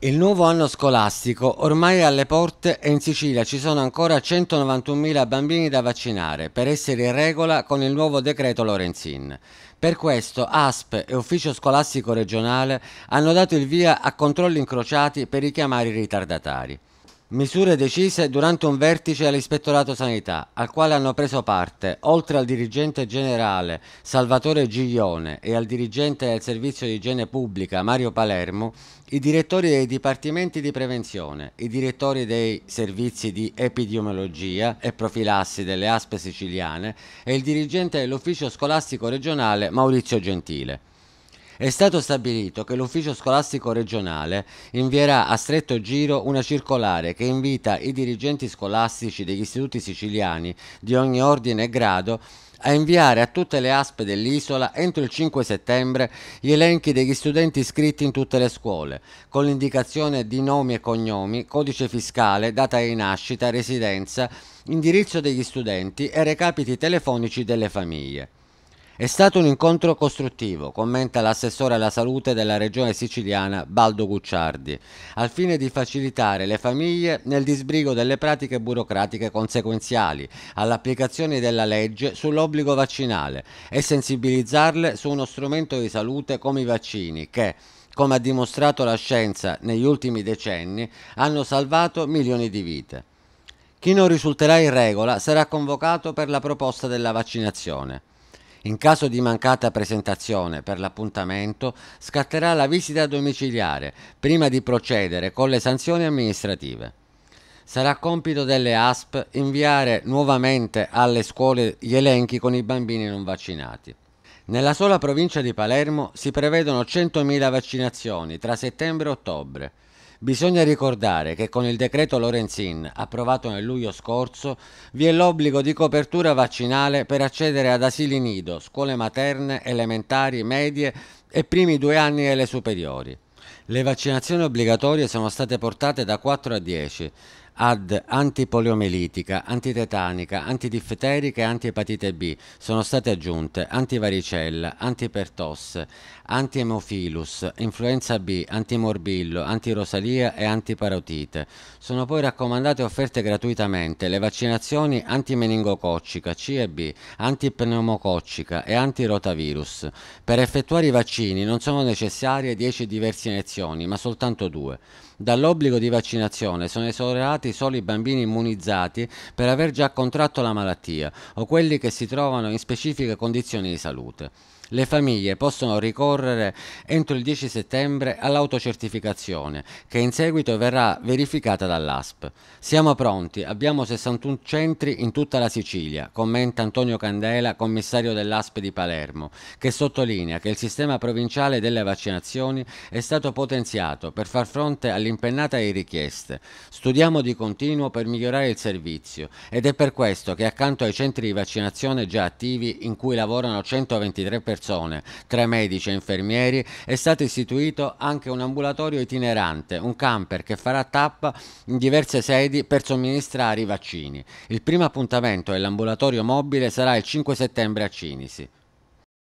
Il nuovo anno scolastico ormai è alle porte e in Sicilia ci sono ancora 191.000 bambini da vaccinare per essere in regola con il nuovo decreto Lorenzin. Per questo ASP e Ufficio Scolastico Regionale hanno dato il via a controlli incrociati per richiamare i ritardatari. Misure decise durante un vertice all'Ispettorato Sanità, al quale hanno preso parte, oltre al dirigente generale Salvatore Giglione e al dirigente del Servizio di Igiene Pubblica Mario Palermo, i direttori dei dipartimenti di prevenzione, i direttori dei servizi di epidemiologia e profilassi delle ASPE siciliane e il dirigente dell'ufficio scolastico regionale Maurizio Gentile è stato stabilito che l'ufficio scolastico regionale invierà a stretto giro una circolare che invita i dirigenti scolastici degli istituti siciliani di ogni ordine e grado a inviare a tutte le aspe dell'isola entro il 5 settembre gli elenchi degli studenti iscritti in tutte le scuole, con l'indicazione di nomi e cognomi, codice fiscale, data di nascita, residenza, indirizzo degli studenti e recapiti telefonici delle famiglie. È stato un incontro costruttivo, commenta l'assessore alla salute della regione siciliana Baldo Gucciardi, al fine di facilitare le famiglie nel disbrigo delle pratiche burocratiche conseguenziali all'applicazione della legge sull'obbligo vaccinale e sensibilizzarle su uno strumento di salute come i vaccini che, come ha dimostrato la scienza negli ultimi decenni, hanno salvato milioni di vite. Chi non risulterà in regola sarà convocato per la proposta della vaccinazione. In caso di mancata presentazione per l'appuntamento scatterà la visita domiciliare prima di procedere con le sanzioni amministrative. Sarà compito delle ASP inviare nuovamente alle scuole gli elenchi con i bambini non vaccinati. Nella sola provincia di Palermo si prevedono 100.000 vaccinazioni tra settembre e ottobre. Bisogna ricordare che con il decreto Lorenzin, approvato nel luglio scorso, vi è l'obbligo di copertura vaccinale per accedere ad asili nido, scuole materne, elementari, medie e primi due anni delle superiori. Le vaccinazioni obbligatorie sono state portate da 4 a 10 ad antipoliomelitica, antitetanica, antidifterica e antiepatite B. Sono state aggiunte antivaricella, antipertosse, antiemofilus, influenza B, antimorbillo, antirosalia e antiparotite. Sono poi raccomandate e offerte gratuitamente le vaccinazioni antimeningococcica C e B, antipneumococcica e antirotavirus. Per effettuare i vaccini non sono necessarie 10 diverse iniezioni, ma soltanto due. Dall'obbligo di vaccinazione sono esorati trattati solo i bambini immunizzati per aver già contratto la malattia o quelli che si trovano in specifiche condizioni di salute. Le famiglie possono ricorrere entro il 10 settembre all'autocertificazione, che in seguito verrà verificata dall'ASP. Siamo pronti, abbiamo 61 centri in tutta la Sicilia, commenta Antonio Candela, commissario dell'ASP di Palermo, che sottolinea che il sistema provinciale delle vaccinazioni è stato potenziato per far fronte all'impennata di richieste. Studiamo di continuo per migliorare il servizio ed è per questo che accanto ai centri di vaccinazione già attivi in cui lavorano 123 persone persone, tra medici e infermieri, è stato istituito anche un ambulatorio itinerante, un camper che farà tappa in diverse sedi per somministrare i vaccini. Il primo appuntamento dell'ambulatorio mobile sarà il 5 settembre a Cinisi.